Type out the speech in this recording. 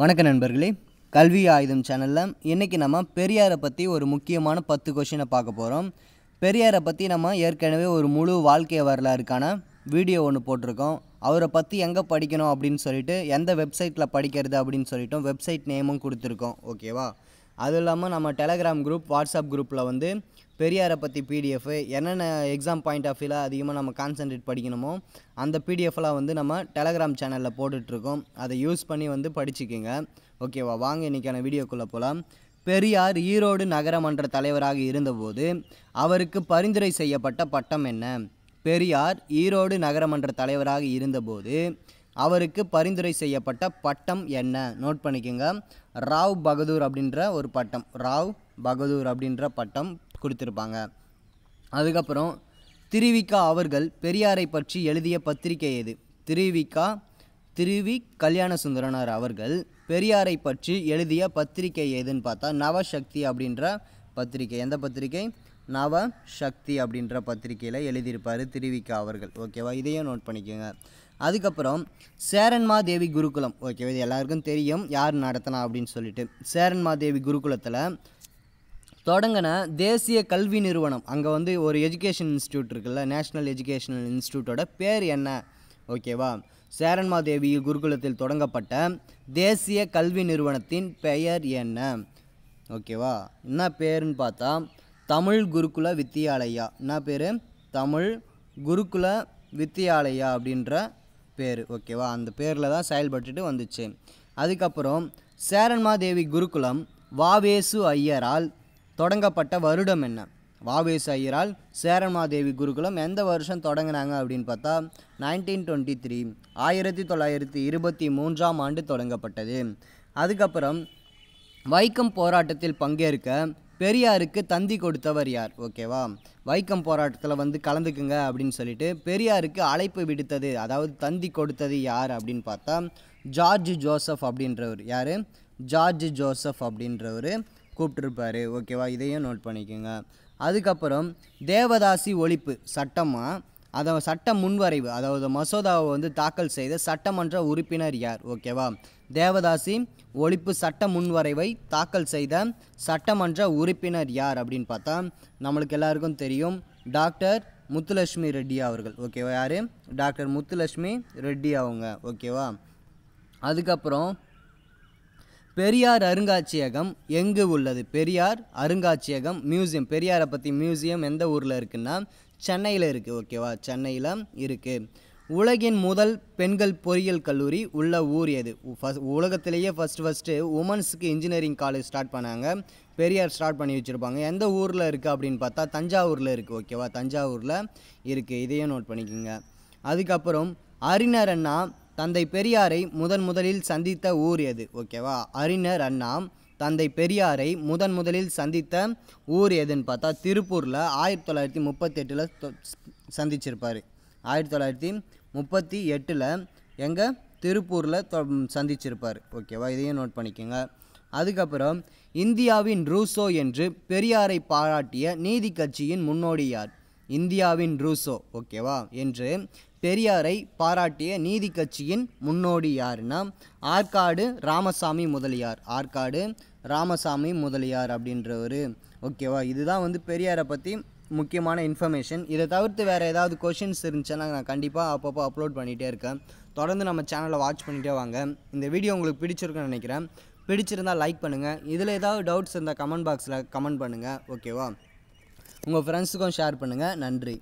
வணக்க நண்பர்களே கல்வி ஆயுதம் சேனலில் இன்றைக்கி நம்ம பெரியாரை பற்றி ஒரு முக்கியமான பத்து கொஷினை பார்க்க போகிறோம் பெரியாரை பற்றி நம்ம ஏற்கனவே ஒரு முழு வாழ்க்கை வரலாறுக்கான வீடியோ ஒன்று போட்டிருக்கோம் அவரை பற்றி எங்கே படிக்கணும் அப்படின்னு சொல்லிட்டு எந்த வெப்சைட்டில் படிக்கிறது அப்படின்னு சொல்லிட்டோம் வெப்சைட் நேமும் கொடுத்துருக்கோம் ஓகேவா அதுவும் இல்லாமல் நம்ம டெலகிராம் குரூப் வாட்ஸ்அப் குரூப்பில் வந்து பெரியாரை பற்றி பிடிஎஃப் என்னென்ன எக்ஸாம் பாயிண்ட் ஆஃப் வியூவில் அதிகமாக நம்ம கான்சன்ட்ரேட் படிக்கணுமோ அந்த பிடிஎஃப்லாம் வந்து நம்ம டெலகிராம் சேனலில் போட்டுட்ருக்கோம் அதை யூஸ் பண்ணி வந்து படிச்சுக்கோங்க ஓகேவா வாங்க இன்றைக்கான வீடியோக்குள்ளே போகலாம் பெரியார் ஈரோடு நகரமன்ற தலைவராக இருந்தபோது அவருக்கு பரிந்துரை செய்யப்பட்ட பட்டம் என்ன பெரியார் ஈரோடு நகரமன்ற தலைவராக இருந்தபோது அவருக்கு பரிந்துரை செய்யப்பட்ட பட்டம் என்ன நோட் பண்ணிக்கோங்க ராவ் பகதூர் அப்படின்ற ஒரு பட்டம் ராவ் பகதூர் அப்படின்ற பட்டம் கொடுத்துருப்பாங்க அதுக்கப்புறம் திருவிக்கா அவர்கள் பெரியாரை பற்றி எழுதிய பத்திரிகை எது திருவிக்கா திருவி கல்யாண சுந்தரனார் அவர்கள் பெரியாரை பற்றி எழுதிய பத்திரிகை எதுன்னு பார்த்தா நவசக்தி அப்படின்ற பத்திரிகை எந்த பத்திரிகை நவ சக்தி அப்படின்ற பத்திரிகையில் எழுதியிருப்பார் திருவிக்கா அவர்கள் ஓகேவா இதையும் நோட் பண்ணிக்கோங்க அதுக்கப்புறம் சேரன்மாதேவி குருகுலம் ஓகேவா இது எல்லாருக்கும் தெரியும் யார் நடத்தினா அப்படின்னு சொல்லிட்டு சேரன்மாதேவி குருகுலத்தில் தொடங்கின தேசிய கல்வி நிறுவனம் அங்கே வந்து ஒரு எஜுகேஷன் இன்ஸ்டியூட் இருக்குல்ல நேஷ்னல் எஜுகேஷனல் இன்ஸ்டியூட்டோட பேர் என்ன ஓகேவா சேரன்மாதேவி குருகுலத்தில் தொடங்கப்பட்ட தேசிய கல்வி நிறுவனத்தின் பெயர் என்ன ஓகேவா என்ன பேருன்னு பார்த்தா தமிழ் குருகுல வித்தியாலயா என்ன பேர் தமிழ் குருகுல வித்தியாலயா அப்படின்ற பேர் ஓகேவா அந்த பேரில் தான் செயல்பட்டுட்டு வந்துச்சு அதுக்கப்புறம் சேரன்மாதேவி குருகுலம் வாவேசு ஐயரால் தொடங்கப்பட்ட வருடம் என்ன வாவேசு ஐயரால் சேரன்மாதேவி குருகுலம் எந்த வருஷம் தொடங்கினாங்க அப்படின்னு பார்த்தா நைன்டீன் டுவெண்ட்டி த்ரீ ஆயிரத்தி தொள்ளாயிரத்தி இருபத்தி மூன்றாம் ஆண்டு தொடங்கப்பட்டது அதுக்கப்புறம் வைக்கம் போராட்டத்தில் பங்கேற்க பெரியாருக்கு தந்தி கொடுத்தவர் யார் ஓகேவா வைக்கம் போராட்டத்தில் வந்து கலந்துக்குங்க அப்படின்னு சொல்லிட்டு பெரியாருக்கு அழைப்பு விடுத்தது அதாவது தந்தி கொடுத்தது யார் அப்படின்னு பார்த்தா ஜார்ஜ் ஜோசப் அப்படின்றவர் யார் ஜார்ஜ் ஜோசப் அப்படின்றவர் கூப்பிட்டுருப்பார் ஓகேவா இதையும் நோட் பண்ணிக்கோங்க அதுக்கப்புறம் தேவதாசி ஒழிப்பு சட்டமாக அதை சட்ட முன்வரைவு அதாவது மசோதாவை வந்து தாக்கல் செய்த சட்டமன்ற உறுப்பினர் யார் ஓகேவா தேவதாசி ஒழிப்பு சட்ட முன்வரைவை தாக்கல் செய்த சட்டமன்ற உறுப்பினர் யார் அப்படின்னு பார்த்தா நம்மளுக்கு எல்லாருக்கும் தெரியும் டாக்டர் முத்துலட்சுமி ரெட்டி அவர்கள் ஓகேவா யார் டாக்டர் முத்துலட்சுமி ரெட்டி அவங்க ஓகேவா அதுக்கப்புறம் பெரியார் அருங்காட்சியகம் எங்கு உள்ளது பெரியார் அருங்காட்சியகம் மியூசியம் பெரியாரை பற்றி மியூசியம் எந்த ஊரில் இருக்குன்னா சென்னையில் இருக்குது ஓகேவா சென்னையில் இருக்குது உலகின் முதல் பெண்கள் பொறியியல் கல்லூரி உள்ள ஊர் எது ஃபஸ்ட் உலகத்திலேயே ஃபஸ்ட்டு ஃபஸ்ட்டு உமன்ஸுக்கு இன்ஜினியரிங் காலேஜ் ஸ்டார்ட் பண்ணாங்க பெரியார் ஸ்டார்ட் பண்ணி வச்சுருப்பாங்க எந்த ஊரில் இருக்குது அப்படின்னு பார்த்தா தஞ்சாவூரில் இருக்குது ஓகேவா தஞ்சாவூரில் இருக்குது இதையும் நோட் பண்ணிக்கோங்க அதுக்கப்புறம் அறிஞர் அண்ணா தந்தை பெரியாரை முதன் முதலில் சந்தித்த ஊர் எது ஓகேவா அறிஞர் அண்ணாம் தந்தை பெரியாரை முதன் முதலில் சந்தித்த ஊர் எதுன்னு பார்த்தா திருப்பூரில் ஆயிரத்தி தொள்ளாயிரத்தி முப்பத்தெட்டில் சந்திச்சிருப்பார் ஆயிரத்தி தொள்ளாயிரத்தி முப்பத்தி எட்டில் எங்கள் திருப்பூரில் சந்திச்சிருப்பார் ஓகேவா இதையும் நோட் பண்ணிக்கோங்க அதுக்கப்புறம் இந்தியாவின் ரூசோ என்று பெரியாரை பாராட்டிய நீதி கட்சியின் முன்னோடி யார் இந்தியாவின் ரூசோ ஓகேவா என்று பெரியாரை பாராட்டிய நீதி கட்சியின் முன்னோடி யாருன்னா ஆற்காடு ராமசாமி முதலியார் ஆற்காடு ராமசாமி முதலியார் அப்படின்றவர் ஓகேவா இதுதான் வந்து பெரியாரை பற்றி முக்கியமான இன்ஃபர்மேஷன் இதை தவிர்த்து வேறு ஏதாவது கொஷின்ஸ் இருந்துச்சுன்னா நான் கண்டிப்பாக அப்பப்போ அப்லோட் பண்ணிகிட்டே இருக்கேன் தொடர்ந்து நம்ம சேனலை வாட்ச் பண்ணிகிட்டே வாங்க இந்த வீடியோ உங்களுக்கு பிடிச்சிருக்குன்னு நினைக்கிறேன் பிடிச்சிருந்தால் லைக் பண்ணுங்கள் இதில் ஏதாவது டவுட்ஸ் இருந்தால் கமெண்ட் பாக்ஸில் கமெண்ட் பண்ணுங்கள் ஓகேவா உங்கள் ஃப்ரெண்ட்ஸுக்கும் ஷேர் பண்ணுங்கள் நன்றி